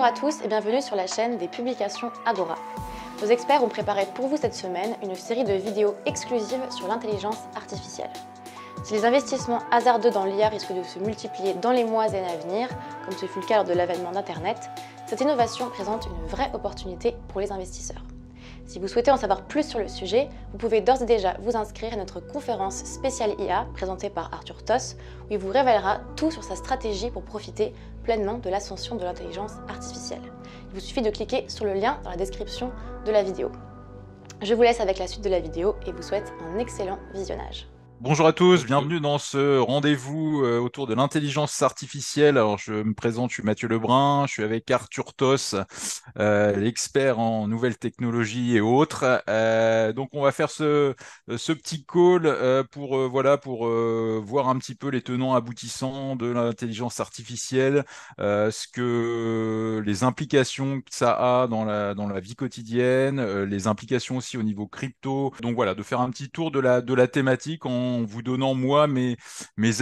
Bonjour à tous et bienvenue sur la chaîne des publications Agora. Nos experts ont préparé pour vous cette semaine une série de vidéos exclusives sur l'intelligence artificielle. Si les investissements hasardeux dans l'IA risquent de se multiplier dans les mois et à venir, comme ce fut le cas lors de l'avènement d'Internet, cette innovation présente une vraie opportunité pour les investisseurs. Si vous souhaitez en savoir plus sur le sujet, vous pouvez d'ores et déjà vous inscrire à notre conférence spéciale IA présentée par Arthur Toss, où il vous révélera tout sur sa stratégie pour profiter de l'ascension de l'intelligence artificielle. Il vous suffit de cliquer sur le lien dans la description de la vidéo. Je vous laisse avec la suite de la vidéo et vous souhaite un excellent visionnage. Bonjour à tous, bienvenue dans ce rendez-vous euh, autour de l'intelligence artificielle. Alors je me présente, je suis Mathieu Lebrun, je suis avec Arthur Toss, euh, l'expert en nouvelles technologies et autres. Euh, donc on va faire ce, ce petit call pour voilà pour voir un petit peu les tenants aboutissants de l'intelligence artificielle, ce que les implications que ça a dans la dans la vie quotidienne, les implications aussi au niveau crypto. Donc voilà, de faire un petit tour de la de la thématique en vous donnant moi mes,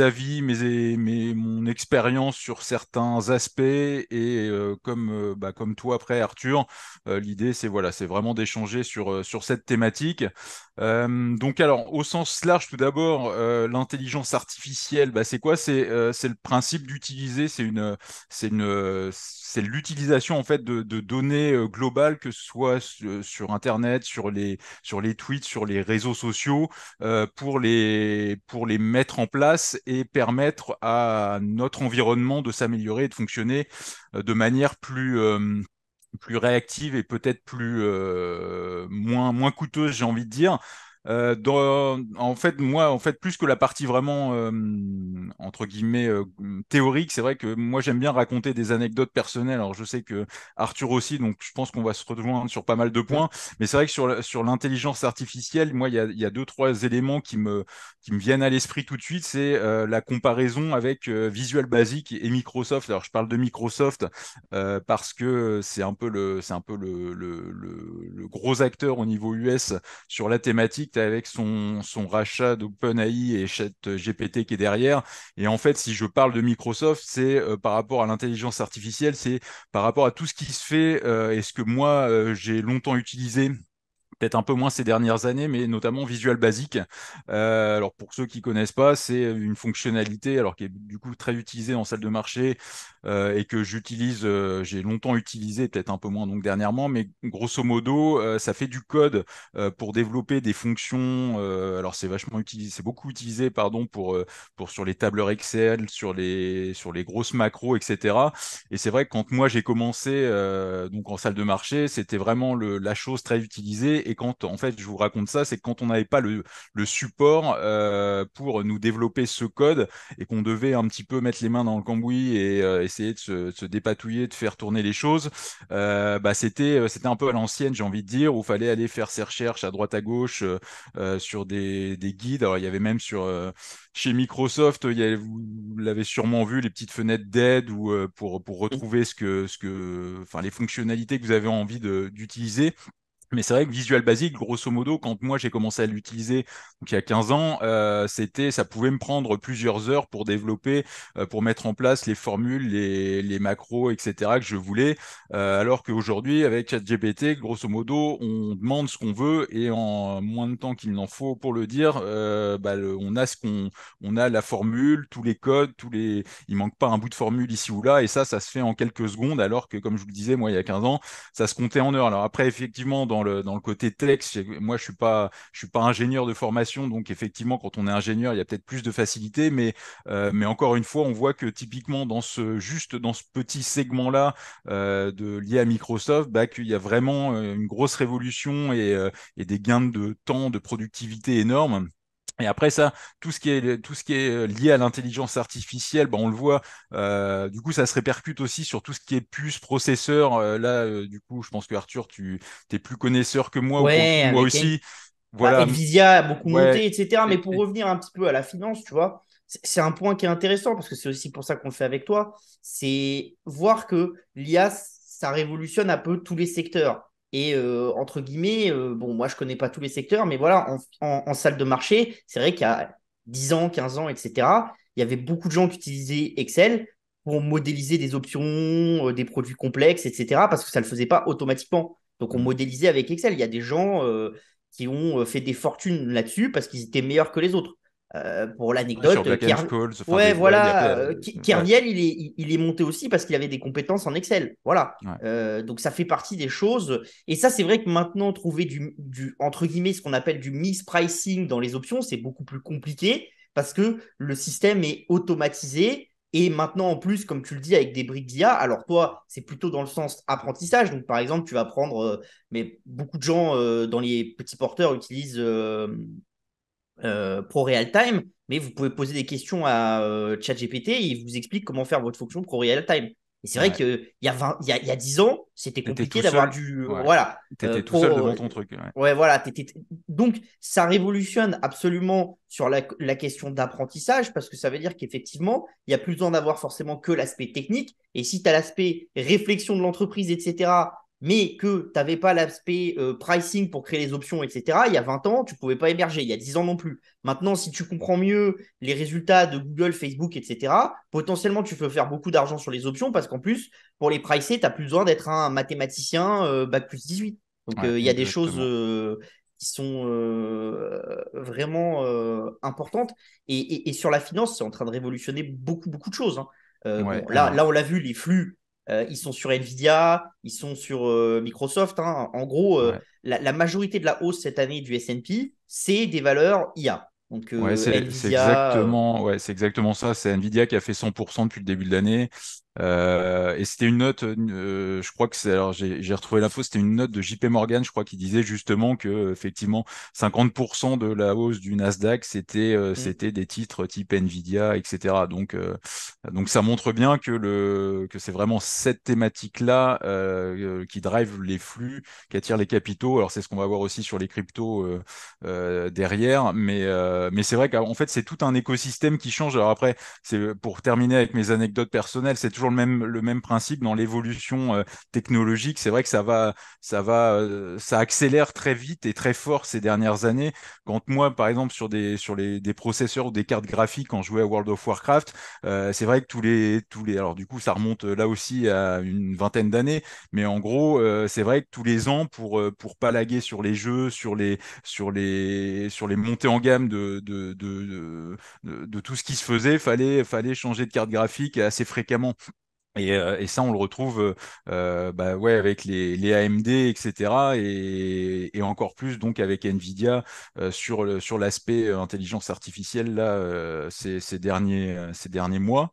avis, mon expérience sur certains aspects. Et euh, comme, euh, bah, comme toi après Arthur, euh, l'idée c'est voilà, c'est vraiment d'échanger sur, sur cette thématique. Euh, donc alors, au sens large, tout d'abord, euh, l'intelligence artificielle, bah, c'est quoi euh, C'est le principe d'utiliser, c'est une, c'est une, c'est l'utilisation en fait de, données globales, que ce soit sur Internet, sur les, sur les tweets, sur les réseaux sociaux, pour les, pour les mettre en place et permettre à notre environnement de s'améliorer et de fonctionner de manière plus plus réactive et peut-être plus moins, coûteuse, j'ai envie de dire. Euh, dans, en fait, moi, en fait, plus que la partie vraiment euh, entre guillemets euh, théorique, c'est vrai que moi j'aime bien raconter des anecdotes personnelles. Alors je sais que Arthur aussi, donc je pense qu'on va se rejoindre sur pas mal de points. Mais c'est vrai que sur sur l'intelligence artificielle, moi il y a, y a, deux trois éléments qui me qui me viennent à l'esprit tout de suite. C'est la comparaison avec Visual Basic et Microsoft. Alors je parle de Microsoft parce que c'est un peu le c'est un peu le, le gros acteur au niveau US sur la thématique avec son, son rachat d'OpenAI et GPT qui est derrière. Et en fait, si je parle de Microsoft, c'est euh, par rapport à l'intelligence artificielle, c'est par rapport à tout ce qui se fait euh, et ce que moi euh, j'ai longtemps utilisé peut-être un peu moins ces dernières années, mais notamment Visual Basic. Euh, alors pour ceux qui connaissent pas, c'est une fonctionnalité alors qui est du coup très utilisée en salle de marché euh, et que j'utilise, euh, j'ai longtemps utilisé, peut-être un peu moins donc dernièrement, mais grosso modo, ça fait du code pour développer des fonctions. alors c'est vachement utilisé, c'est beaucoup utilisé pardon pour pour sur les tableurs Excel, sur les sur les grosses macros, etc. Et c'est vrai que quand moi j'ai commencé donc en salle de marché, c'était vraiment le, la chose très utilisée et quand, en fait, je vous raconte ça, c'est que quand on n'avait pas le, support euh, pour nous développer ce code et qu'on devait un petit peu mettre les mains dans le cambouis et euh, essayer de se, dépatouiller, de faire tourner les choses, euh, bah, c'était, c'était un peu à l'ancienne, j'ai envie de dire, où il fallait aller faire ses recherches à droite à gauche sur des, guides. Alors, il y avait même sur, chez Microsoft, vous l'avez sûrement vu, les petites fenêtres d'aide ou pour, pour retrouver ce que, ce que, enfin, les fonctionnalités que vous avez envie d'utiliser. Mais c'est vrai que Visual Basic, grosso modo, quand moi j'ai commencé à l'utiliser il y a 15 ans, euh, c'était, ça pouvait me prendre plusieurs heures pour développer, euh, pour mettre en place les formules, les, les macros, etc. que je voulais. Euh, alors qu'aujourd'hui, avec ChatGPT, grosso modo, on demande ce qu'on veut et en moins de temps qu'il n'en faut pour le dire, bah, on a ce qu'on, on a la formule, tous les codes, tous les, il manque pas un bout de formule ici ou là. Et ça, ça se fait en quelques secondes. Alors que, comme je vous le disais, moi il y a 15 ans, ça se comptait en heures. Alors après, effectivement, dans dans le, dans le côté texte. E moi, je suis pas, je suis pas ingénieur de formation, donc effectivement, quand on est ingénieur, il y a peut-être plus de facilité, mais, euh, mais encore une fois, on voit que typiquement dans ce juste dans ce petit segment-là euh, de lié à Microsoft, bah, qu'il y a vraiment euh, une grosse révolution et, et des gains de temps, de productivité énormes. Et après ça, tout ce qui est, tout ce qui est euh, lié à l'intelligence artificielle, bah, on le voit, euh, du coup, ça se répercute aussi sur tout ce qui est puce, processeur. Euh, là, du coup, je pense que Arthur, tu es plus connaisseur que moi, moi aussi. Voilà. Avec Visia a beaucoup monté, etc. Mais pour revenir un petit peu à la finance, tu vois, c'est un point qui est intéressant parce que c'est aussi pour ça qu'on le fait avec toi. C'est voir que l'IA, ça révolutionne un peu tous les secteurs. Et euh, entre guillemets, euh, bon, moi, je connais pas tous les secteurs, mais voilà, en, salle de marché, c'est vrai qu'il y a 10 ans, 15 ans, etc., il y avait beaucoup de gens qui utilisaient Excel pour modéliser des options, euh, des produits complexes, etc., parce que ça ne le faisait pas automatiquement. Donc, on modélisait avec Excel. Il y a des gens qui ont fait des fortunes là-dessus parce qu'ils étaient meilleurs que les autres. Euh, pour l'anecdote, ouais, ouais, voilà, il, euh, est, il est monté aussi parce qu'il avait des compétences en Excel. Voilà. Euh, donc ça fait partie des choses. Et ça, c'est vrai que maintenant, trouver du, du entre guillemets, ce qu'on appelle du mix pricing dans les options, c'est beaucoup plus compliqué parce que le système est automatisé. Et maintenant, en plus, comme tu le dis, avec des briques d'IA, alors toi, c'est plutôt dans le sens apprentissage. Donc, par exemple, tu vas prendre, mais beaucoup de gens dans les petits porteurs utilisent euh, pro Real Time, mais vous pouvez poser des questions à euh, ChatGPT et il vous explique comment faire votre fonction Pro Real Time. Et c'est vrai que qu'il y, a y, 10 ans, c'était compliqué d'avoir du. Voilà. T'étais euh, tout seul devant ton truc. Ouais, voilà. Donc, ça révolutionne absolument sur la, question d'apprentissage parce que ça veut dire qu'effectivement, il y a plus besoin d'avoir forcément que l'aspect technique. Et si tu as l'aspect réflexion de l'entreprise, etc., mais que tu n'avais pas l'aspect euh, pricing pour créer les options, etc., il y a 20 ans, tu ne pouvais pas héberger, il y a 10 ans non plus. Maintenant, si tu comprends mieux les résultats de Google, Facebook, etc., potentiellement, tu peux faire beaucoup d'argent sur les options parce qu'en plus, pour les pricer, tu n'as plus besoin d'être un mathématicien euh, Bac plus 18. Donc, euh, il y a des choses qui sont vraiment importantes. Et, sur la finance, c'est en train de révolutionner beaucoup, beaucoup de choses. Hein. là, on l'a vu, les flux euh, ils sont sur Nvidia, ils sont sur euh, Microsoft. Hein. En gros, euh, la, majorité de la hausse cette année du SP, c'est des valeurs IA. Donc, ouais, c'est, exactement, ouais, c'est exactement ça. C'est Nvidia qui a fait 100% depuis le début de l'année. Euh, et c'était une note, euh, je crois que c'est, alors j'ai retrouvé l'info, c'était une note de JP Morgan, je crois, qui disait justement que effectivement 50% de la hausse du Nasdaq, c'était euh, mm. c'était des titres type Nvidia, etc. Donc donc ça montre bien que le que c'est vraiment cette thématique là qui drive les flux, qui attire les capitaux. Alors c'est ce qu'on va voir aussi sur les cryptos derrière, mais mais c'est vrai qu'en fait c'est tout un écosystème qui change. Alors après, c'est pour terminer avec mes anecdotes personnelles, c'est toujours le même, le même principe dans l'évolution euh, technologique. C'est vrai que ça va, ça va, euh, ça accélère très vite et très fort ces dernières années. Quand moi, par exemple, sur des, sur les, des processeurs ou des cartes graphiques, quand je jouais à World of Warcraft, euh, c'est vrai que tous les, tous les, alors du coup, ça remonte là aussi à une vingtaine d'années, mais en gros, c'est vrai que tous les ans, pour, pour pas laguer sur les jeux, sur les, sur les, sur les montées en gamme de, de, de, de, de tout ce qui se faisait, fallait, fallait changer de carte graphique assez fréquemment. Euh, et, ça, on le retrouve euh, bah ouais, avec les, AMD, etc. Et, encore plus donc avec Nvidia euh, sur, sur l'aspect euh, intelligence artificielle là, ces, derniers, ces derniers mois.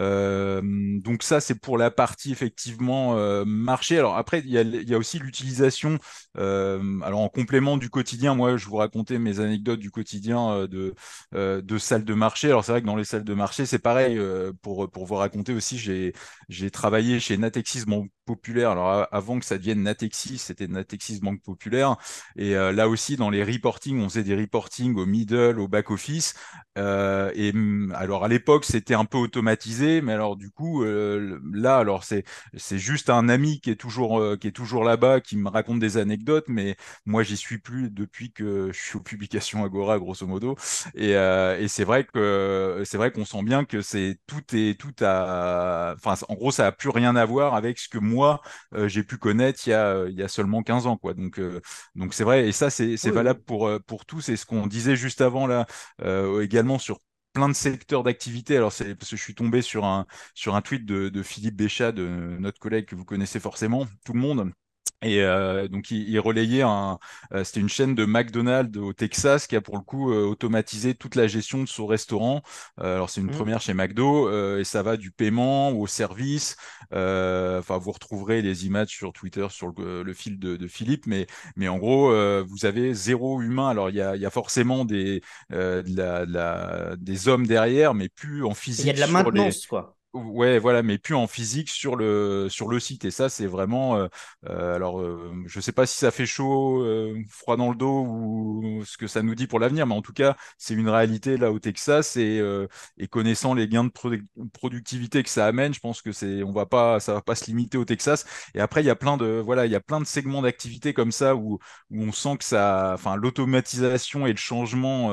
Euh, donc ça, c'est pour la partie effectivement euh, marché. Alors après, il y a, aussi l'utilisation, euh, alors en complément du quotidien, moi je vous racontais mes anecdotes du quotidien de, de salles de marché. Alors c'est vrai que dans les salles de marché, c'est pareil, pour, pour vous raconter aussi, j'ai travaillé chez Natexis populaire. Alors avant que ça devienne Natexis, c'était Natexis Banque Populaire. Et euh, là aussi, dans les reporting, on faisait des reporting au middle, au back office. Euh, et mm, alors à l'époque, c'était un peu automatisé, mais alors du coup, euh, là, alors c'est c'est juste un ami qui est toujours qui est toujours là-bas, qui me raconte des anecdotes, mais moi j'y suis plus depuis que je suis aux publications Agora, grosso modo. Et, et c'est vrai que c'est vrai qu'on sent bien que c'est tout est tout à, enfin en gros, ça a plus rien à voir avec ce que moi euh, j'ai pu connaître il y, a, euh, seulement 15 ans. Quoi. Donc, euh, donc c'est vrai, et ça, c'est valable pour, pour tous. C'est ce qu'on disait juste avant, là, également sur plein de secteurs d'activité. Alors, c'est parce que je suis tombé sur un, sur un tweet de, de Philippe Béchat, de notre collègue que vous connaissez forcément, tout le monde et euh, donc, il, relayait un. Euh, c'était une chaîne de McDonald's au Texas qui a pour le coup euh, automatisé toute la gestion de son restaurant. alors, c'est une mmh. première chez McDo et ça va du paiement au service. Enfin, vous retrouverez les images sur Twitter sur le, fil de, de, Philippe, mais, mais en gros, vous avez zéro humain. Alors, il y a, y a, forcément des, de la, la, des hommes derrière, mais plus en physique. Il y a de la maintenance, quoi. Ouais, voilà, mais plus en physique sur le, sur le site. Et ça, c'est vraiment. Euh, euh, alors, euh, je ne sais pas si ça fait chaud, froid dans le dos ou ce que ça nous dit pour l'avenir, mais en tout cas, c'est une réalité là au Texas. Et, connaissant les gains de productivité que ça amène, je pense que c'est, on va pas, ça va pas se limiter au Texas. Et après, il y a plein de, voilà, il y a plein de segments d'activité comme ça où, on sent que ça, enfin, l'automatisation et le changement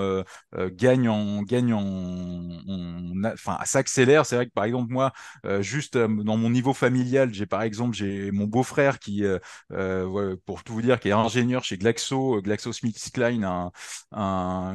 gagnent en, enfin, s'accélère. C'est vrai que par exemple moi. Euh, juste euh, dans mon niveau familial, j'ai par exemple j'ai mon beau-frère qui, euh, pour tout vous dire, qui est ingénieur chez Glaxo, GlaxoSmithKline, un,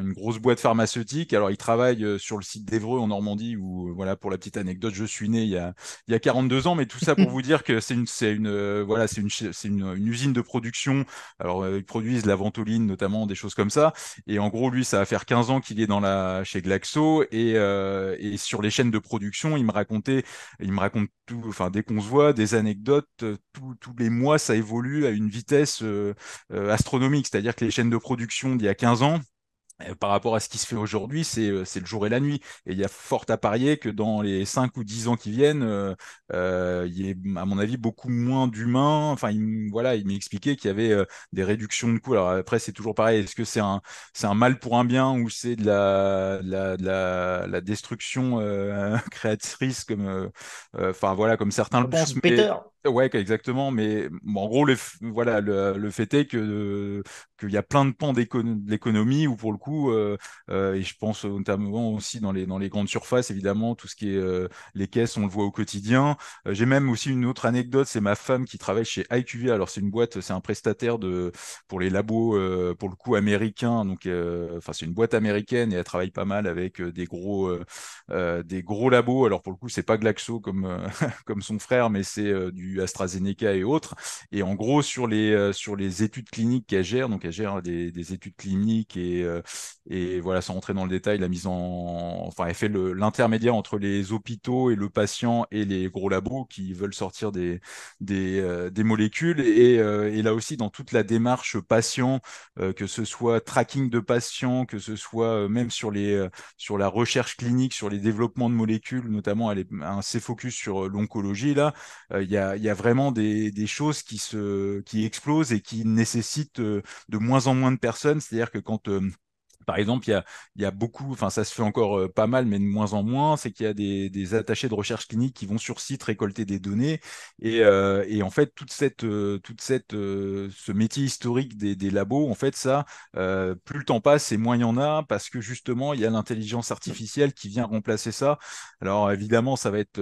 une grosse boîte pharmaceutique. Alors il travaille sur le site d'Evreux en Normandie où, voilà, pour la petite anecdote, je suis né il y a, il y a 42 ans, mais tout ça pour vous dire que c'est une, c'est une, voilà, c'est c'est une, usine de production. Alors ils produisent de la ventoline notamment, des choses comme ça. Et en gros, lui, ça va faire 15 ans qu'il est dans la chez Glaxo et sur les chaînes de production, il me raconte il me raconte tout, enfin dès qu'on se voit, des anecdotes, euh, tous les mois ça évolue à une vitesse euh, euh, astronomique, c'est-à-dire que les chaînes de production d'il y a 15 ans, euh, par rapport à ce qui se fait aujourd'hui, euh, c'est le jour et la nuit. Et il y a fort à parier que dans les 5 ou 10 ans qui viennent, euh, il y ait, à mon avis, beaucoup moins d'humains. Enfin, il, voilà, il m'expliquait qu'il y avait des réductions de coûts. Alors après, c'est toujours pareil. Est-ce que c'est un, c'est un mal pour un bien ou c'est de la, la, la, la destruction créatrice comme, enfin voilà, comme certains le pensent. Ouais, exactement. Mais en gros, le, voilà, le, fait est que euh, qu'il y a plein de pans de l'économie où pour le coup, euh, euh, et je pense notamment aussi dans les dans les grandes surfaces, évidemment, tout ce qui est les caisses, on le voit au quotidien. J'ai même aussi une autre anecdote, c'est ma femme qui travaille chez IQV Alors c'est une boîte, c'est un prestataire de pour les labos pour le coup américain Donc enfin c'est une boîte américaine et elle travaille pas mal avec des gros des gros labos. Alors pour le coup, c'est pas Glaxo comme comme son frère, mais c'est du AstraZeneca et autres. Et en gros, sur les, euh, sur les études cliniques qu'elle gère, donc elle gère des, études cliniques et, euh, et voilà, sans rentrer dans le détail, la mise en. Enfin, elle fait l'intermédiaire entre les hôpitaux et le patient et les gros labos qui veulent sortir des, des, euh, molécules. Et, et, là aussi, dans toute la démarche patient, que ce soit tracking de patients, que ce soit même sur, les, sur la recherche clinique, sur les développements de molécules, notamment elle est, un, c focus sur l'oncologie, là, il y a il y a vraiment des, choses qui, qui explosent et qui nécessitent euh, de moins en moins de personnes. C'est-à-dire que quand euh, par exemple, il y a, y a beaucoup, enfin ça se fait encore euh, pas mal, mais de moins en moins, c'est qu'il y a des, attachés de recherche clinique qui vont sur site récolter des données. Et, euh, en fait, toute cette, euh, toute cette, ce métier historique des, labos, en fait, ça, plus le temps passe et moins il y en a, parce que justement, il y a l'intelligence artificielle qui vient remplacer ça. Alors évidemment, ça va être,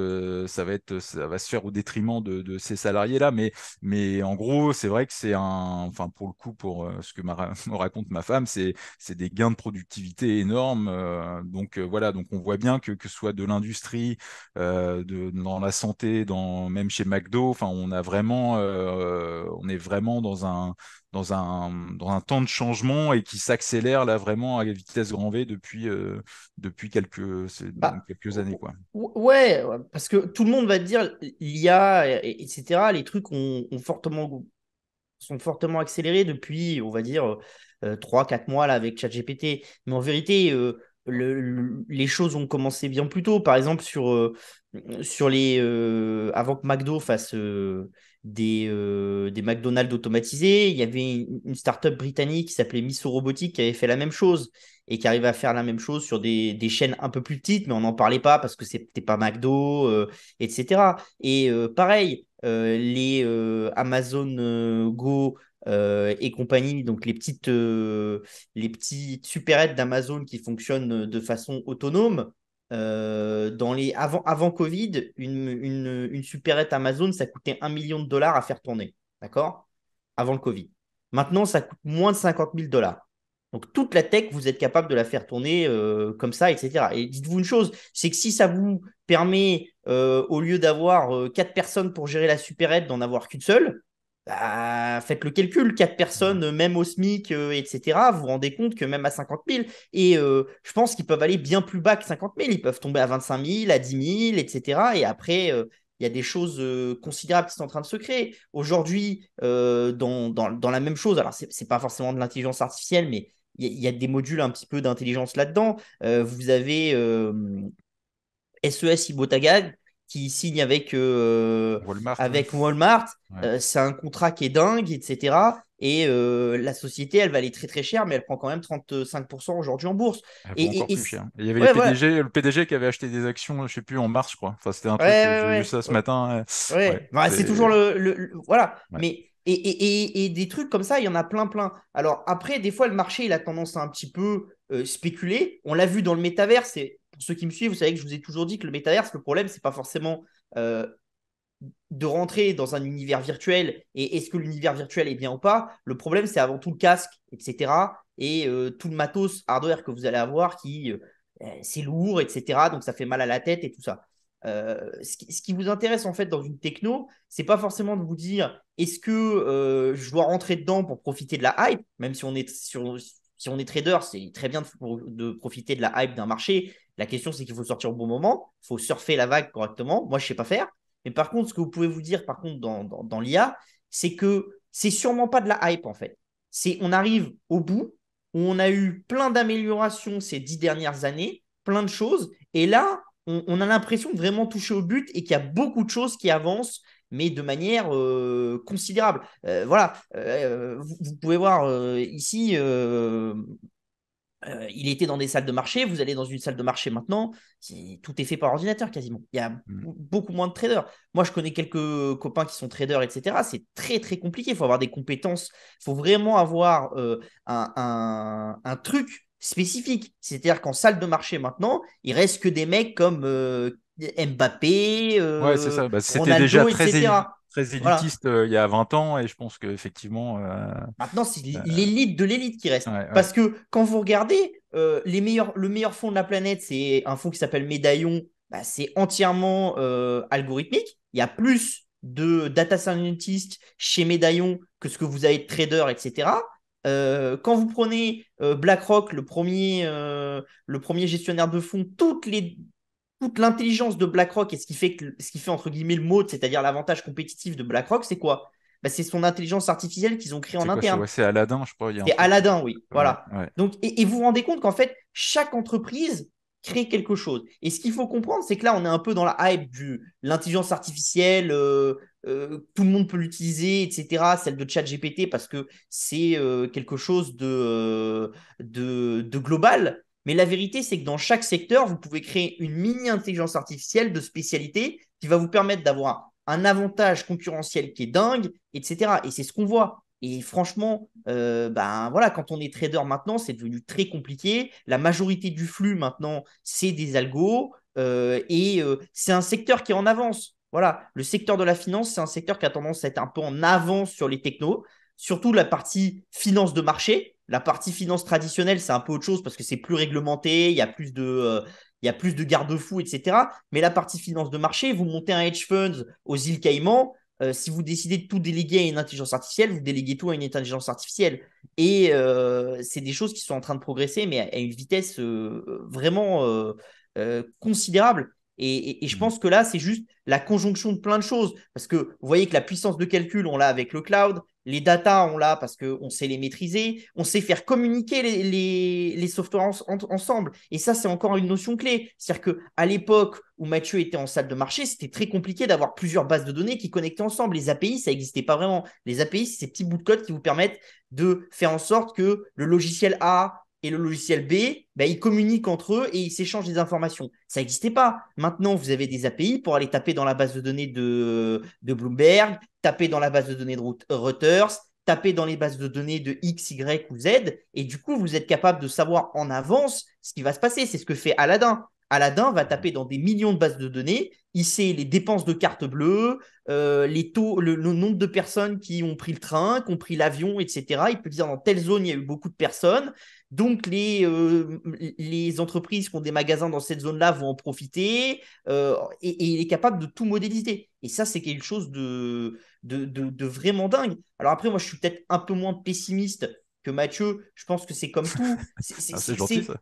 ça va être, ça va se faire au détriment de, ces salariés-là, mais, mais en gros, c'est vrai que c'est un, enfin pour le coup, pour ce que me raconte ma femme, c'est des gains de productivité énorme. Euh, donc euh, voilà, donc on voit bien que que ce soit de l'industrie, euh, de, dans la santé, dans même chez McDo, enfin on a vraiment, on est vraiment dans un dans un, dans un temps de changement et qui s'accélère là vraiment à vitesse grand V depuis, depuis quelques, bah, quelques années. Quoi. Ouais, parce que tout le monde va te dire a etc., les trucs ont, fortement, sont fortement accélérés depuis, on va dire, euh, trois, 3-4 mois là, avec ChatGPT. Mais en vérité, euh, les choses ont commencé bien plus tôt. Par exemple, sur, euh, sur les. avant que McDo fasse des, des McDonald's automatisés, il y avait une, start startup britannique qui s'appelait Misso Robotics qui avait fait la même chose et qui arrivait à faire la même chose sur des, des chaînes un peu plus petites, mais on n'en parlait pas parce que c'était pas McDo, etc. Et pareil, les Amazon Go euh, et compagnie, donc les petites, euh, les petites supérettes d'Amazon qui fonctionnent euh, de façon autonome. dans les avant, avant Covid, une, une, une, supérette Amazon, ça coûtait 1 million de dollars à faire tourner, d'accord Avant le Covid. Maintenant, ça coûte moins de 50 000 dollars. Donc toute la tech, vous êtes capable de la faire tourner comme ça, etc. Et dites-vous une chose, c'est que si ça vous permet, au lieu d'avoir quatre personnes pour gérer la supérette, d'en avoir qu'une seule, bah, faites le calcul, 4 personnes, mmh. même au SMIC, euh, etc., vous vous rendez compte que même à 50 000, et euh, je pense qu'ils peuvent aller bien plus bas que 50 000, ils peuvent tomber à 25 000, à 10 000, etc., et après, euh, il y a des choses considérables qui sont en train de se créer. Aujourd'hui, dans, la même chose, alors c'est pas forcément de l'intelligence artificielle, mais il y, a des modules un petit peu d'intelligence là-dedans. vous avez SES e Ibotagag qui signe avec, euh, Walmart, avec hein. Walmart. Euh, c'est un contrat qui est dingue, etc. Et euh, la société, elle va aller très très cher, mais elle prend quand même 35% aujourd'hui en bourse. Ah, et, Il y avait le, PDG, qui avait acheté des actions, je sais plus, en mars, je crois. Enfin, c'était un truc, j'ai vu ça ce matin. Ouais, c'est toujours le. Voilà. Mais. Et, et, des trucs comme ça, il y en a plein, plein. Alors après, des fois, le marché, il a tendance à un petit peu spéculer. On l'a vu dans le métavers, c'est pour ceux qui me suivent, vous savez que je vous ai toujours dit que le métaverse, le problème, c'est pas forcément euh, de rentrer dans un univers virtuel et est-ce que l'univers virtuel est bien ou pas. Le problème, c'est avant tout le casque, etc. Et euh, tout le matos hardware que vous allez avoir qui euh, ben, c'est lourd, etc. Donc ça fait mal à la tête et tout ça. Ce qui, ce, qui, vous intéresse en fait dans une techno, c'est pas forcément de vous dire est-ce que je dois rentrer dedans pour profiter de la hype, même si on est sur, si on est trader, c'est très bien de, profiter de la hype d'un marché. La question, c'est qu'il faut sortir au bon moment, il faut surfer la vague correctement. Moi, je ne sais pas faire. Mais par contre, ce que vous pouvez vous dire, par contre, dans, l'IA, c'est que c'est sûrement pas de la hype, en fait. C'est on arrive au bout, où on a eu plein d'améliorations ces dix dernières années, plein de choses. Et là, on, on a l'impression de vraiment toucher au but et qu'il y a beaucoup de choses qui avancent mais de manière euh, considérable. Euh, voilà, euh, vous, pouvez voir ici, il était dans des salles de marché, vous allez dans une salle de marché maintenant, tout est fait par ordinateur quasiment. Il y a mmh. beaucoup moins de traders. Moi, je connais quelques copains qui sont traders, etc. C'est très, très compliqué. Il faut avoir des compétences, il faut vraiment avoir un, un, un truc spécifique. C'est-à-dire qu'en salle de marché maintenant, il reste que des mecs comme euh, Mbappé, euh, ouais, c'est ça. Bah, c'était déjà très très élitiste euh, il y a 20 ans et je pense qu'effectivement... Euh, maintenant, c'est l'élite de l'élite qui reste. Parce que quand vous regardez, les meilleurs, le meilleur fonds de la planète, c'est un fonds qui s'appelle Medaillon. Bah, c'est entièrement algorithmique. Il y a plus de data scientists chez Medaillon que ce que vous avez de traders, etc. Euh, quand vous prenez euh, BlackRock, le premier, euh, le premier gestionnaire de fonds, toutes les, toute l'intelligence de BlackRock et ce qui fait, ce qui fait entre guillemets le mot, c'est-à-dire l'avantage compétitif de BlackRock, c'est quoi bah, C'est son intelligence artificielle qu'ils ont créée en interne. C'est Aladdin, je crois. C'est Aladdin, oui. voilà. Donc, et, et, vous vous rendez compte qu'en fait, chaque entreprise créer quelque chose. Et ce qu'il faut comprendre, c'est que là, on est un peu dans la hype de l'intelligence artificielle, euh, euh, tout le monde peut l'utiliser, etc. Celle de ChatGPT, parce que c'est euh, quelque chose de, de, global. Mais la vérité, c'est que dans chaque secteur, vous pouvez créer une mini-intelligence artificielle de spécialité qui va vous permettre d'avoir un avantage concurrentiel qui est dingue, etc. Et c'est ce qu'on voit. Et franchement, euh, ben voilà, quand on est trader maintenant, c'est devenu très compliqué. La majorité du flux maintenant, c'est des algos euh, et euh, c'est un secteur qui est en avance. Voilà, le secteur de la finance, c'est un secteur qui a tendance à être un peu en avance sur les technos, surtout la partie finance de marché. La partie finance traditionnelle, c'est un peu autre chose parce que c'est plus réglementé, il y a plus de, il y a plus de garde-fous, etc. Mais la partie finance de marché, vous montez un hedge fund aux îles Caïmans, euh, si vous décidez de tout déléguer à une intelligence artificielle, vous déléguez tout à une intelligence artificielle. Et euh, c'est des choses qui sont en train de progresser, mais à, une vitesse euh, vraiment considérable. et, je mmh. pense que là, c'est juste la conjonction de plein de choses. Parce que vous voyez que la puissance de calcul, on l'a avec le cloud, les datas, on l'a parce qu'on sait les maîtriser, on sait faire communiquer les, softwares ensemble. Et ça, c'est encore une notion clé. C'est-à-dire qu'à l'époque où Mathieu était en salle de marché, c'était très compliqué d'avoir plusieurs bases de données qui connectaient ensemble. Les API, ça n'existait pas vraiment. Les API, c'est ces petits bouts de code qui vous permettent de faire en sorte que le logiciel A et le logiciel B, bah, ils communiquent entre eux et ils s'échangent des informations. Ça n'existait pas. Maintenant, vous avez des API pour aller taper dans la base de données de, de Bloomberg, taper dans la base de données de euh, Reuters, taper dans les bases de données de X, Y ou Z, et du coup, vous êtes capable de savoir en avance ce qui va se passer. C'est ce que fait Aladdin. Aladdin va taper dans des millions de bases de données. Il sait les dépenses de cartes bleues, euh, les taux, le, le, nombre de personnes qui ont pris le train, qui ont pris l'avion, etc. Il peut dire dans telle zone, il y a eu beaucoup de personnes. Donc, les, euh, les entreprises qui ont des magasins dans cette zone-là vont en profiter euh, et, il est capable de tout modéliser. Et ça, c'est quelque chose de, de, de, vraiment dingue. Alors, après, moi, je suis peut-être un peu moins pessimiste que Mathieu. Je pense que c'est comme tout. Ah, c'est gentil, ça.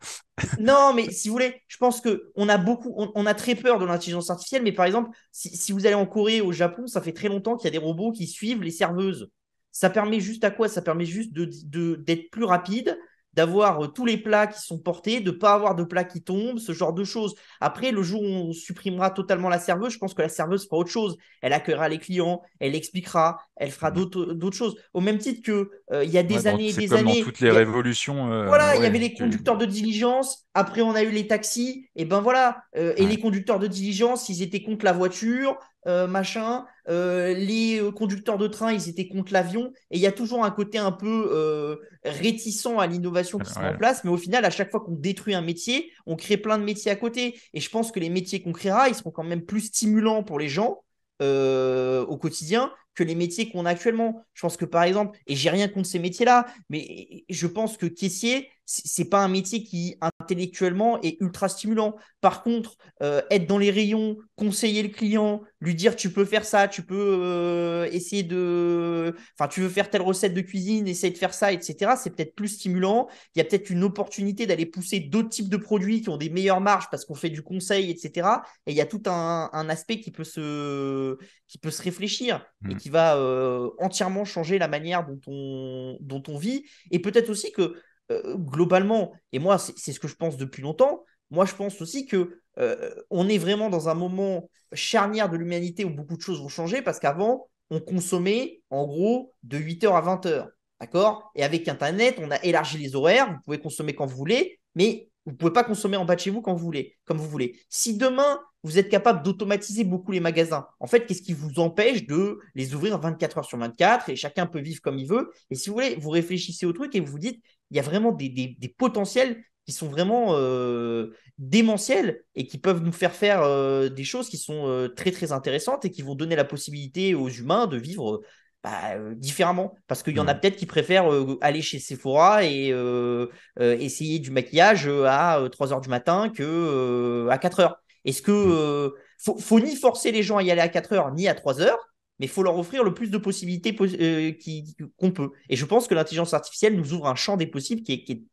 non, mais si vous voulez, je pense qu'on a beaucoup, on, a très peur de l'intelligence artificielle. Mais par exemple, si, vous allez en Corée, au Japon, ça fait très longtemps qu'il y a des robots qui suivent les serveuses. Ça permet juste à quoi Ça permet juste de, d'être plus rapide, d'avoir euh, tous les plats qui sont portés, de ne pas avoir de plats qui tombent, ce genre de choses. Après, le jour où on supprimera totalement la serveuse, je pense que la serveuse fera autre chose. Elle accueillera les clients, elle expliquera, elle fera mmh. d'autres choses. Au même titre que euh, il y a des années et des comme années. Dans toutes les révolutions. Euh, voilà, il y avait les conducteurs de diligence. Après, on a eu les taxis. Et ben voilà. et les conducteurs de diligence, ils étaient contre la voiture. Euh, machin. Euh, les conducteurs de train, ils étaient contre l'avion. Et il y a toujours un côté un peu euh, réticent à l'innovation qui se met en place. Mais au final, à chaque fois qu'on détruit un métier, on crée plein de métiers à côté. Et je pense que les métiers qu'on créera, ils seront quand même plus stimulants pour les gens au quotidien que les métiers qu'on a actuellement. Je pense que par exemple, et j'ai rien contre ces métiers-là, mais je pense que caissier, c'est pas un métier qui intellectuellement est ultra stimulant. Par contre, euh, être dans les rayons, conseiller le client, lui dire tu peux faire ça, tu peux euh, essayer de, enfin tu veux faire telle recette de cuisine, essaye de faire ça, etc. C'est peut-être plus stimulant. Il y a peut-être une opportunité d'aller pousser d'autres types de produits qui ont des meilleures marges parce qu'on fait du conseil, etc. Et il y a tout un, aspect qui peut se, qui peut se réfléchir et mmh. qui va euh, entièrement changer la manière dont on, dont on vit. Et peut-être aussi que euh, globalement, et moi, c'est ce que je pense depuis longtemps, moi, je pense aussi que euh, on est vraiment dans un moment charnière de l'humanité où beaucoup de choses vont changer parce qu'avant, on consommait en gros de 8h à 20h. D'accord Et avec Internet, on a élargi les horaires, vous pouvez consommer quand vous voulez, mais vous ne pouvez pas consommer en bas de chez vous quand vous voulez, comme vous voulez. Si demain, vous êtes capable d'automatiser beaucoup les magasins, en fait, qu'est-ce qui vous empêche de les ouvrir 24 heures sur 24 et chacun peut vivre comme il veut Et si vous voulez, vous réfléchissez au truc et vous vous dites, il y a vraiment des, potentiels qui sont vraiment euh, démentiels et qui peuvent nous faire faire euh, des choses qui sont euh, très très intéressantes et qui vont donner la possibilité aux humains de vivre bah, euh, différemment. Parce qu'il y en a hmm. peut-être qui préfèrent euh, aller chez Sephora et euh, essayer du maquillage à 3h du matin que à 4h. Est-ce que hmm. faut, ni forcer les gens à y aller à 4h ni à 3h, mais faut leur offrir le plus de possibilités qu'on peut. Et je pense que l'intelligence artificielle nous ouvre un champ des possibles qui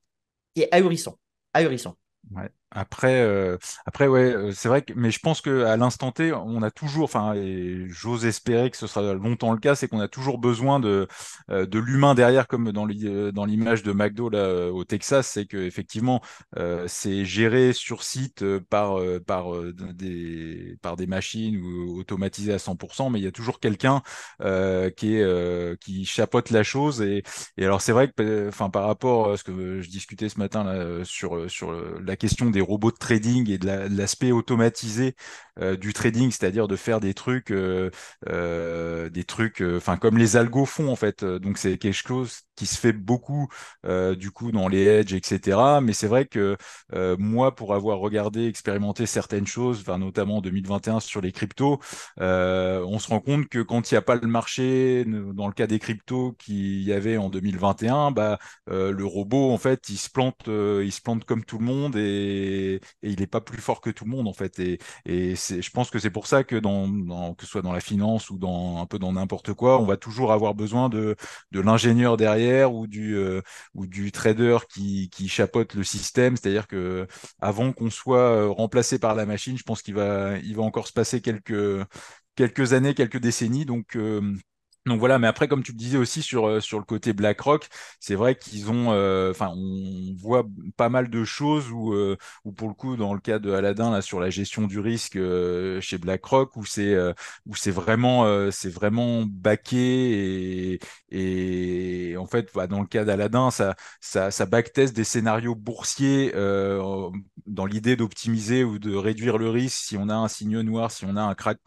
est, ahurissant. ahurissant. Ouais. Après, euh, après ouais, euh, c'est vrai que, mais je pense qu'à l'instant T, on a toujours, enfin, et j'ose espérer que ce sera longtemps le cas, c'est qu'on a toujours besoin de, euh, de l'humain derrière, comme dans l'image de McDo au Texas, c'est qu'effectivement, euh, c'est géré sur site par, par, des, par des machines ou automatisé à 100%, mais il y a toujours quelqu'un qui, est, qui chapote la chose. Et, alors, c'est vrai que, enfin, par rapport à ce que je discutais ce matin là, sur, sur la question des robots de trading et de l'aspect automatisé euh, du trading, c'est-à-dire de faire des trucs, euh, euh, des trucs, enfin comme les algos font en fait. Donc c'est quelque chose qui se fait beaucoup du coup dans les hedges, etc. Mais c'est vrai que moi, pour avoir regardé, expérimenté certaines choses, notamment en 2021 sur les cryptos, on se rend compte que quand il n'y a pas le marché, dans le cas des cryptos qu'il y avait en 2021, bah, le robot en fait, il se plante, il se plante comme tout le monde et et, il n'est pas plus fort que tout le monde en fait. Et, je pense que c'est pour ça que dans, que ce soit dans la finance ou dans un peu dans n'importe quoi, on va toujours avoir besoin de, l'ingénieur derrière euh, ou du trader qui, qui chapeaute le système. C'est-à-dire que avant qu'on soit euh, remplacé par la machine, je pense qu'il va encore se passer quelques années, quelques décennies. Donc euh, donc voilà, mais après, comme tu le disais aussi sur, euh, sur le côté BlackRock, c'est vrai qu'ils ont, euh, enfin, on voit pas mal de choses où, euh, où, pour le coup, dans le cas de Aladdin, là, sur la gestion du risque chez BlackRock, où c'est où c'est vraiment, c'est vraiment baqué et, et en fait, bah, dans le cas d'Aladdin, ça, ça, ça backtest des scénarios boursiers dans l'idée d'optimiser ou de réduire le risque si on a un signe noir, si on a un crack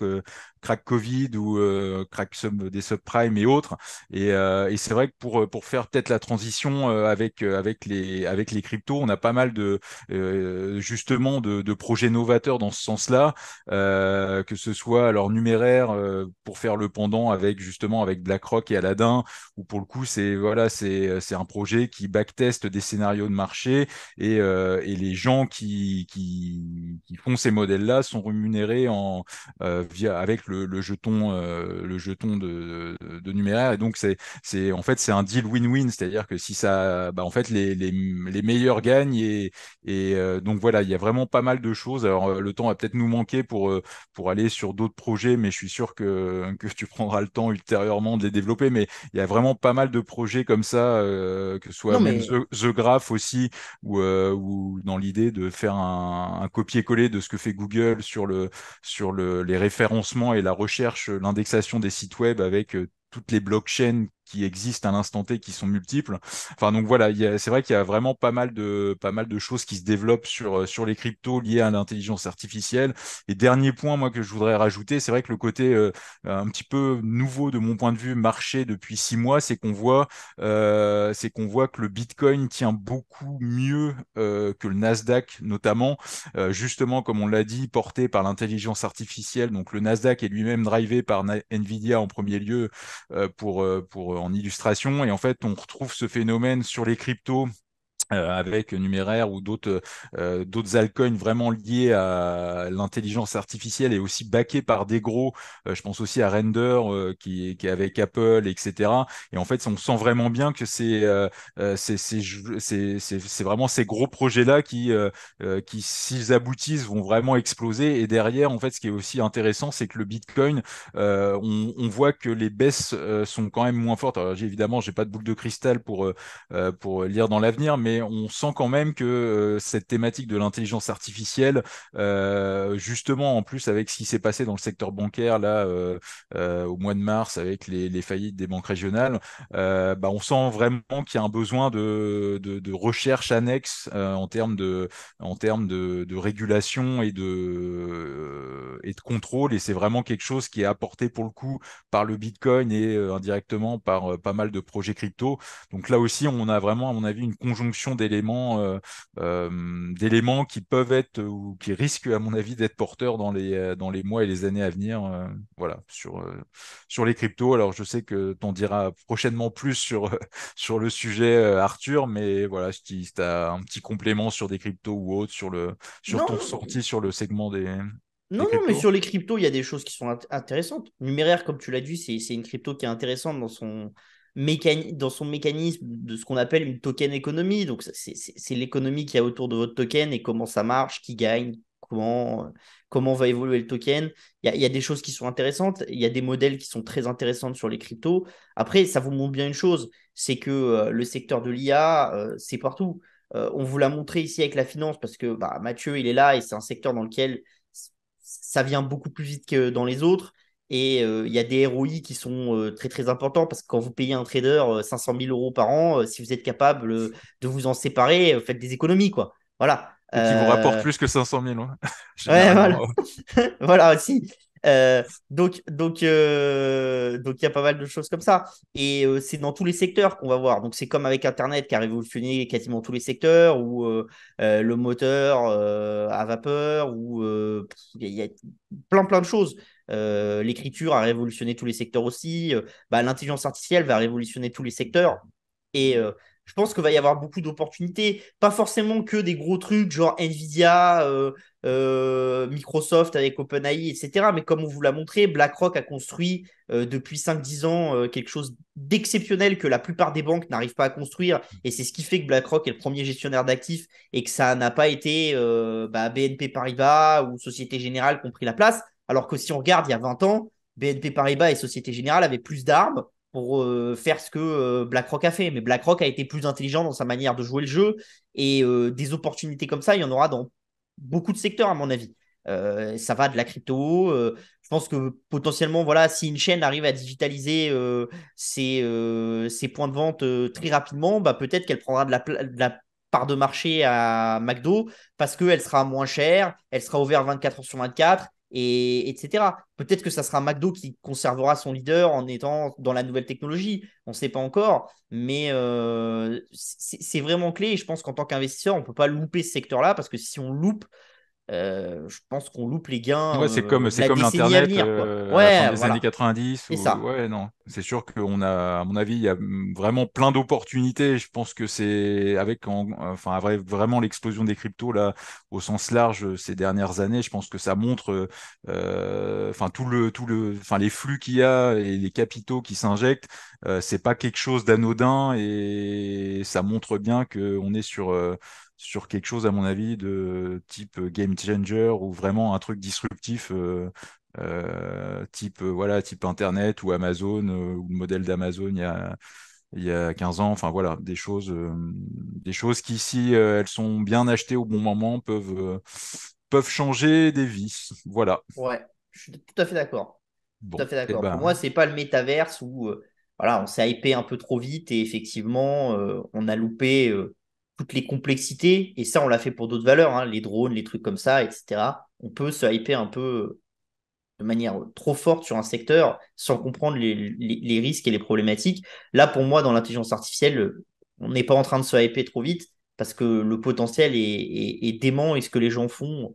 crack Covid ou euh, crack des subprimes et autres. Et, euh, et c'est vrai que pour, euh, pour faire peut-être la transition avec, avec, les, avec les cryptos, on a pas mal de justement de, de, projets novateurs dans ce sens-là, que ce soit alors numéraire pour faire le pendant avec justement avec BlackRock et Aladdin, ou pour le coup c'est voilà c'est c'est un projet qui backtest des scénarios de marché et, et les gens qui, qui, qui font ces modèles là sont rémunérés en via avec le le, jeton, euh, le jeton de, de Et donc, c'est, c'est, en fait, c'est un deal win-win, c'est-à-dire que si ça, bah, en fait, les, les, les, meilleurs gagnent. Et, et euh, donc, voilà, il y a vraiment pas mal de choses. Alors, euh, le temps va peut-être nous manquer pour, pour aller sur d'autres projets, mais je suis sûr que, que tu prendras le temps ultérieurement de les développer. Mais il y a vraiment pas mal de projets comme ça, que ce soit même The, Graph aussi, ou ou dans l'idée de faire un, un copier-coller de ce que fait Google sur, le, sur le, les référencements et la recherche, l'indexation des sites web avec euh, toutes les blockchains qui existent à l'instant T, qui sont multiples. Enfin, donc voilà, c'est vrai qu'il y a vraiment pas mal de, pas mal de choses qui se développent sur, euh, sur les cryptos liées à l'intelligence artificielle. Et dernier point, moi, que je voudrais rajouter, c'est vrai que le côté euh, un petit peu nouveau de mon point de vue marché depuis six mois, c'est qu'on voit, euh, c'est qu'on voit que le Bitcoin tient beaucoup mieux euh, que le Nasdaq, notamment, euh, justement, comme on l'a dit, porté par l'intelligence artificielle. Donc le Nasdaq est lui-même drivé par Nvidia en premier lieu pour, pour en illustration. Et en fait, on retrouve ce phénomène sur les cryptos euh, avec numéraire ou d'autres euh, d'autres altcoins vraiment liés à l'intelligence artificielle et aussi backés par des gros. Euh, je pense aussi à Render qui, qui, est avec Apple, etc. Et en fait, on sent vraiment bien que c'est c'est vraiment ces gros projets-là qui, qui s'ils aboutissent, vont vraiment exploser. Et derrière, en fait, ce qui est aussi intéressant, c'est que le Bitcoin, on, on, voit que les baisses sont quand même moins fortes. Alors, évidemment, j'ai pas de boule de cristal pour, pour lire dans l'avenir, mais on sent quand même que euh, cette thématique de l'intelligence artificielle, euh, justement en plus avec ce qui s'est passé dans le secteur bancaire là euh, au mois de mars avec les, faillites des banques régionales, bah, on sent vraiment qu'il y a un besoin de, de, recherche annexe en termes de régulation et de et de contrôle, et c'est vraiment quelque chose qui est apporté pour le coup par le Bitcoin et indirectement par pas mal de projets crypto. Donc là aussi, on a vraiment à mon avis une conjonction euh, euh, d'éléments qui peuvent être euh, ou qui risquent, à mon avis, d'être porteurs dans les, dans les mois et les années à venir. voilà, sur, sur les cryptos. Alors, je sais que en diras prochainement plus sur, sur le sujet, Arthur, mais voilà, si tu as un petit complément sur des cryptos ou autres sur, le, sur ton sortie sur le segment des, non, non, mais sur les cryptos, il y a des choses qui sont intéressantes. Numéraire, comme tu l'as dit, c'est une crypto qui est intéressante dans son, dans son mécanisme de ce qu'on appelle une token économie. Donc, c'est l'économie qu'il y a autour de votre token et comment ça marche, qui gagne, comment, comment va évoluer le token. Il y a, des choses qui sont intéressantes, il y a des modèles qui sont très intéressants sur les cryptos. Après, ça vous montre bien une chose, c'est que euh, le secteur de l'IA, euh, c'est partout. Euh, on vous l'a montré ici avec la finance parce que bah, Mathieu, il est là et c'est un secteur dans lequel ça vient beaucoup plus vite que dans les autres. Et il y a des ROI qui sont très très importants parce que quand vous payez un trader 500 000 euros par an, si vous êtes capable de vous en séparer, faites des économies quoi. Voilà. qui vous rapporte plus que 500 000. Hein. Hein. voilà. aussi. donc, donc, donc, il y a pas mal de choses comme ça, et c'est dans tous les secteurs qu'on va voir. Donc, c'est comme avec Internet qui a révolutionné quasiment tous les secteurs, ou le moteur à vapeur, ou il y, y a plein plein de choses. Euh, l'écriture a révolutionné tous les secteurs aussi. Euh, bah, l'intelligence artificielle va révolutionner tous les secteurs. Et euh, je pense qu'il va y avoir beaucoup d'opportunités. Pas forcément que des gros trucs genre Nvidia, Microsoft avec OpenAI, etc. Mais comme on vous l'a montré, BlackRock a construit depuis 5-10 ans quelque chose d'exceptionnel que la plupart des banques n'arrivent pas à construire. Et c'est ce qui fait que BlackRock est le premier gestionnaire d'actifs et que ça n'a pas été BNP bah, Paribas ou Société Générale qui ont pris la place alors que si on regarde il y a 20 ans, BNP Paribas et Société Générale avaient plus d'armes pour euh, faire ce que euh, BlackRock a fait. Mais BlackRock a été plus intelligent dans sa manière de jouer le jeu et euh, des opportunités comme ça, il y en aura dans beaucoup de secteurs à mon avis. ça va de la crypto. je pense que potentiellement, voilà, si une chaîne arrive à digitaliser ses, points de vente très rapidement, bah, peut-être qu'elle prendra de la, de la part de marché à McDo parce qu'elle sera moins chère, elle sera ouverte 24 heures sur 24 et etc. Peut-être que ça sera McDo qui conservera son leader en étant dans la nouvelle technologie. On ne sait pas encore, mais euh, c'est vraiment clé. Et je pense qu'en tant qu'investisseur, on ne peut pas louper ce secteur-là parce que si on loupe, euh, je pense qu'on loupe les gains. Ouais, c'est euh, comme, c'est comme l'Internet euh, ouais, années 90. Ou... Ça. Ouais, non. C'est sûr qu'on a, à mon avis, il y a vraiment plein d'opportunités. Je pense que c'est avec, en... enfin, vraiment l'explosion des cryptos là, au sens large ces dernières années. Je pense que ça montre, euh... enfin, tout le, tout le, enfin, les flux qu'il y a et les capitaux qui s'injectent. c'est pas quelque chose d'anodin et ça montre bien qu'on est sur sur quelque chose, à mon avis, de type game changer ou vraiment un truc disruptif, euh, euh, type, euh, voilà, type Internet ou Amazon ou le modèle d'Amazon il y a il y a 15 ans. Enfin voilà, des choses, des choses qui, si elles sont bien achetées au bon moment, peuvent, peuvent changer des vies. Voilà. Ouais, je suis tout à fait d'accord. tout à fait eh d'accord. Pour ben, moi, c'est pas le métaverse où voilà, on s'est hypé un peu trop vite et effectivement, on a loupé toutes les complexités, et ça, on l'a fait pour d'autres valeurs, hein, les drones, les trucs comme ça, etc. On peut se hyper un peu de manière trop forte sur un secteur sans comprendre les, risques et les problématiques. Là, pour moi, dans l'intelligence artificielle, on n'est pas en train de se hyper trop vite parce que le potentiel est, est dément et ce que les gens font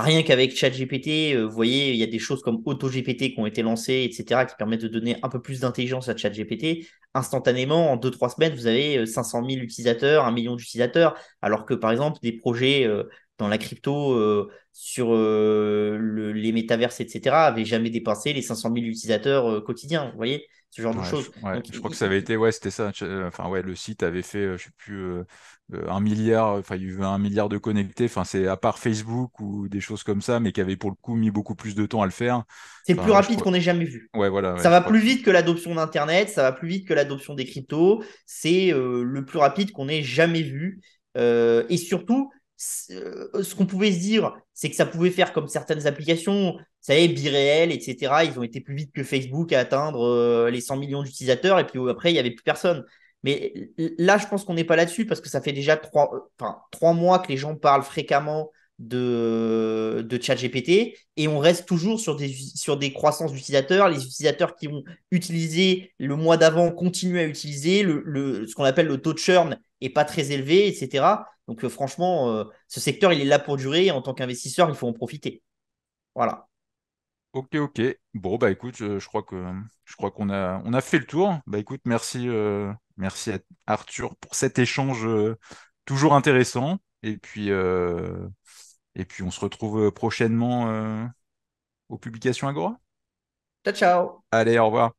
Rien qu'avec ChatGPT, euh, vous voyez, il y a des choses comme AutoGPT qui ont été lancées, etc., qui permettent de donner un peu plus d'intelligence à ChatGPT. Instantanément, en 2-3 semaines, vous avez 500 euh, 000 utilisateurs, 1 million d'utilisateurs, alors que par exemple, des projets euh, dans la crypto, sur les métaverses, etc., n'avaient jamais dépassé les 500 000 utilisateurs quotidiens, vous voyez ce genre de choses. Je, crois que ça avait été, ouais, c'était ça. Euh, enfin, ouais, le site avait fait, euh, je sais plus, euh, un milliard, enfin, il y avait un milliard de connectés. Enfin, c'est à part Facebook ou des choses comme ça, mais qui avait pour le coup mis beaucoup plus de temps à le faire. C'est plus rapide qu'on ait jamais vu. Ouais, voilà. ça va plus vite que l'adoption d'Internet, ça va plus vite que l'adoption des cryptos. C'est le plus rapide qu'on ait jamais vu. et surtout, euh, ce qu'on pouvait se dire, c'est que ça pouvait faire comme certaines applications, vous savez, Biréel, etc. Ils ont été plus vite que Facebook à atteindre euh, les 100 millions d'utilisateurs et puis euh, après, il n'y avait plus personne. Mais là, je pense qu'on n'est pas là-dessus parce que ça fait déjà trois, enfin, trois mois que les gens parlent fréquemment de, de ChatGPT et on reste toujours sur des, sur des croissances d'utilisateurs. Les utilisateurs qui ont utilisé le mois d'avant continuent à utiliser. Le, ce qu'on appelle le taux de churn est pas très élevé, etc. Donc euh, franchement, euh, ce secteur, il est là pour durer. en tant qu'investisseur, il faut en profiter. Voilà. Ok, ok. Bon, bah écoute, euh, je, crois que je crois qu'on a on a fait le tour. Bah écoute, merci, merci à Arthur pour cet échange toujours intéressant. Et puis et puis on se retrouve euh, prochainement euh, aux publications Agora. Ciao, ciao. Allez, au revoir.